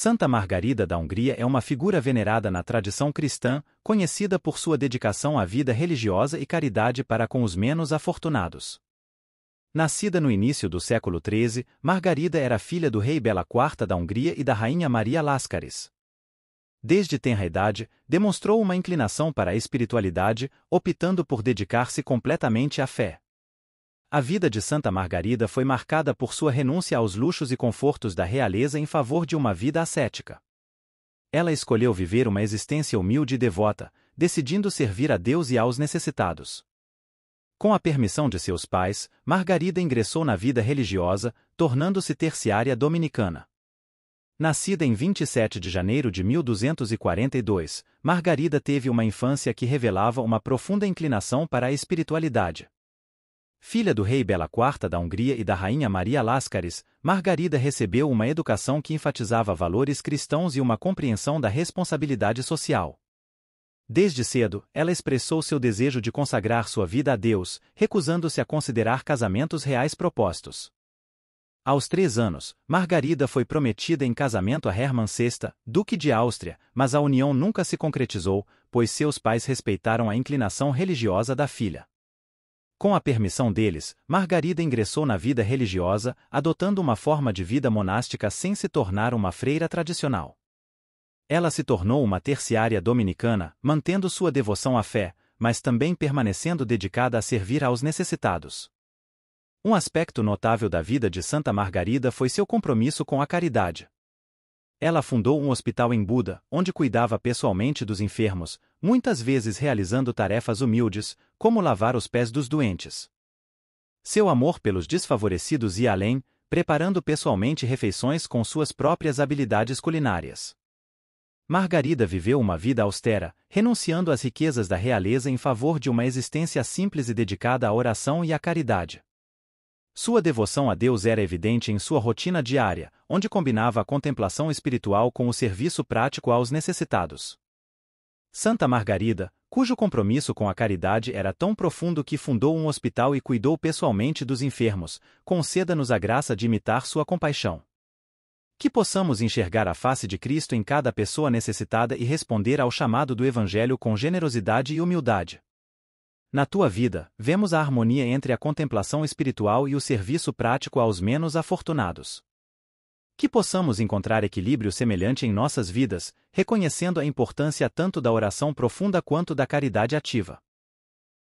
Santa Margarida da Hungria é uma figura venerada na tradição cristã, conhecida por sua dedicação à vida religiosa e caridade para com os menos afortunados. Nascida no início do século XIII, Margarida era filha do rei Bela IV da Hungria e da rainha Maria Láscaris. Desde tenra idade, demonstrou uma inclinação para a espiritualidade, optando por dedicar-se completamente à fé. A vida de Santa Margarida foi marcada por sua renúncia aos luxos e confortos da realeza em favor de uma vida ascética. Ela escolheu viver uma existência humilde e devota, decidindo servir a Deus e aos necessitados. Com a permissão de seus pais, Margarida ingressou na vida religiosa, tornando-se terciária dominicana. Nascida em 27 de janeiro de 1242, Margarida teve uma infância que revelava uma profunda inclinação para a espiritualidade. Filha do rei Bela IV da Hungria e da rainha Maria Láscaris, Margarida recebeu uma educação que enfatizava valores cristãos e uma compreensão da responsabilidade social. Desde cedo, ela expressou seu desejo de consagrar sua vida a Deus, recusando-se a considerar casamentos reais propostos. Aos três anos, Margarida foi prometida em casamento a Hermann VI, duque de Áustria, mas a união nunca se concretizou, pois seus pais respeitaram a inclinação religiosa da filha. Com a permissão deles, Margarida ingressou na vida religiosa, adotando uma forma de vida monástica sem se tornar uma freira tradicional. Ela se tornou uma terciária dominicana, mantendo sua devoção à fé, mas também permanecendo dedicada a servir aos necessitados. Um aspecto notável da vida de Santa Margarida foi seu compromisso com a caridade. Ela fundou um hospital em Buda, onde cuidava pessoalmente dos enfermos, muitas vezes realizando tarefas humildes, como lavar os pés dos doentes. Seu amor pelos desfavorecidos ia além, preparando pessoalmente refeições com suas próprias habilidades culinárias. Margarida viveu uma vida austera, renunciando às riquezas da realeza em favor de uma existência simples e dedicada à oração e à caridade. Sua devoção a Deus era evidente em sua rotina diária, onde combinava a contemplação espiritual com o serviço prático aos necessitados. Santa Margarida, cujo compromisso com a caridade era tão profundo que fundou um hospital e cuidou pessoalmente dos enfermos, conceda-nos a graça de imitar sua compaixão. Que possamos enxergar a face de Cristo em cada pessoa necessitada e responder ao chamado do Evangelho com generosidade e humildade. Na tua vida, vemos a harmonia entre a contemplação espiritual e o serviço prático aos menos afortunados. Que possamos encontrar equilíbrio semelhante em nossas vidas, reconhecendo a importância tanto da oração profunda quanto da caridade ativa.